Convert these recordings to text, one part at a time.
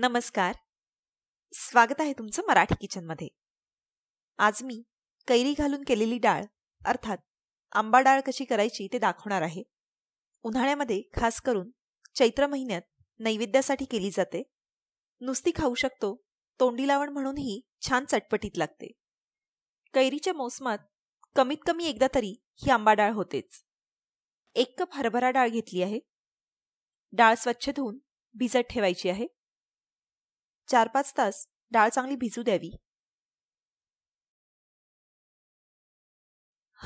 नमस्कार स्वागत आहे तुमचं मराठी किचनमध्ये आज मी कैरी घालून केलेली डाळ अर्थात आंबा डाळ कशी करायची ते दाखवणार आहे उन्हाळ्यामध्ये खास करून चैत्र महिन्यात नैवेद्यासाठी केली जाते नुसती खाऊ शकतो तोंडी लावण म्हणूनही छान चटपटीत लागते कैरीच्या मोसमात कमीत कमी एकदा तरी ही आंबा डाळ होतेच एक कप हरभरा डाळ घेतली आहे डाळ स्वच्छ धुवून भिजत ठेवायची आहे चार पाच तास डाळ चांगली भिजू द्यावी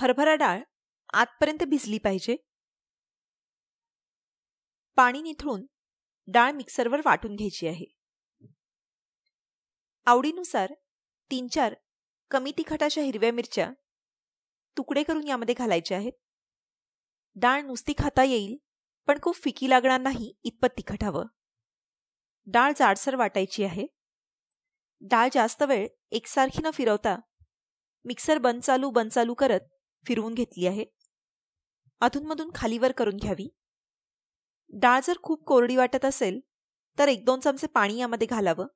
हरभरा डाळ आतपर्यंत भिजली पाहिजे पाणी निथळून डाळ मिक्सरवर वाटून घ्यायची आहे आवडीनुसार तीन चार कमी तिखटाच्या हिरव्या मिरच्या तुकडे करून यामध्ये घालायचे आहेत डाळ नुसती खाता येईल पण खूप फिकी लागणार नाही इतपत तिखट हवं डाळ जाडसर वाटायची आहे डाळ जास्त वेळ एकसारखी न फिरवता मिक्सर बंद चालू बंद चालू करत फिरवून घेतली आहे अधूनमधून खालीवर करून घ्यावी डाळ जर खूप कोरडी वाटत असेल तर एक दोन चमचे पाणी यामध्ये घालावं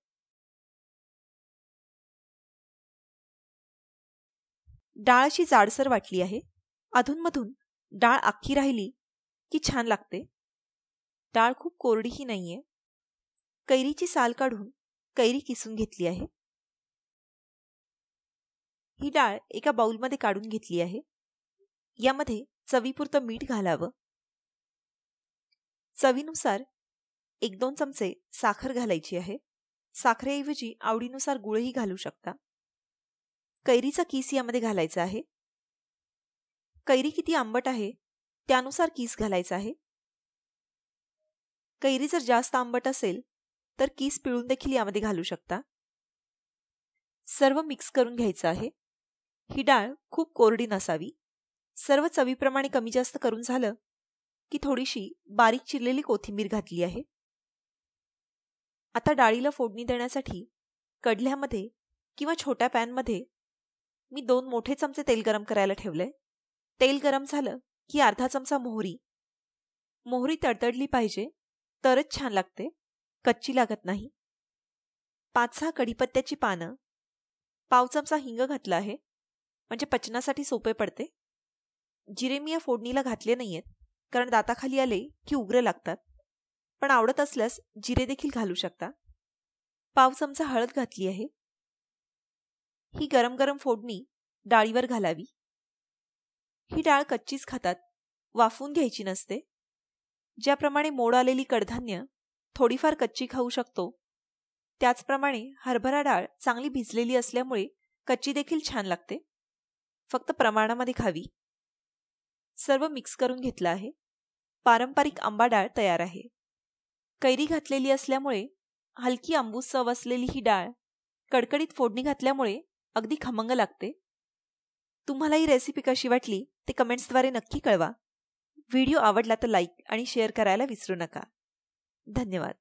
डाळ अशी जाडसर वाटली आहे अधूनमधून डाळ आखी राहिली की छान लागते डाळ खूप कोरडीही नाहीये कैरीची साल काढून कैरी किसून घेतली आहे ही डाळ एका बाउलमध्ये काढून घेतली आहे यामध्ये चवीपुरतं मीठ घालावं चवीनुसार एक दोन चमचे साखर घालायची आहे साखरेऐवजी आवडीनुसार गुळही घालू शकता कैरीचा किस यामध्ये घालायचा आहे कैरी किती आंबट आहे त्यानुसार किस घालायचा आहे कैरी जर जास्त आंबट असेल तर कीस पिळून देखील यामध्ये घालू शकता सर्व मिक्स करून घ्यायचं आहे ही डाळ खूप कोरडी नसावी सर्व चवीप्रमाणे कमी जास्त करून झालं की थोडीशी बारीक चिरलेली कोथिंबीर घातली आहे आता डाळीला फोडणी देण्यासाठी कडल्यामध्ये किंवा छोट्या पॅनमध्ये मी दोन मोठे चमचे तेल गरम करायला ठेवलंय तेल गरम झालं की अर्धा चमचा मोहरी मोहरी तडतडली पाहिजे तरच छान लागते कच्ची लागत नाही पाच सहा कडीपत्त्याची पानं पाव चमचा हिंग घातला आहे म्हणजे पचनासाठी सोपे पडते जिरे मी या फोडणीला घातले नाहीयेत कारण दाताखाली आले की उग्र लागतात पण आवडत असल्यास जिरे देखील घालू शकता पाव चमचा हळद घातली आहे ही गरम गरम फोडणी डाळीवर घालावी ही डाळ कच्चीच खातात वाफून घ्यायची नसते ज्याप्रमाणे मोड आलेली कडधान्य थोडीफार कच्ची खाऊ शकतो त्याचप्रमाणे हरभरा डाळ चांगली भिजलेली असल्यामुळे कच्ची देखील छान लागते फक्त प्रमाणामध्ये खावी सर्व मिक्स करून घेतलं आहे पारंपरिक आंबा डाळ तयार आहे कैरी घातलेली असल्यामुळे हलकी आंबू सव असलेली ही डाळ कडकडीत फोडणी घातल्यामुळे अगदी खमंग लागते तुम्हाला ही रेसिपी कशी वाटली ते कमेंट्सद्वारे नक्की कळवा व्हिडिओ आवडला तर लाईक आणि शेअर करायला विसरू नका では。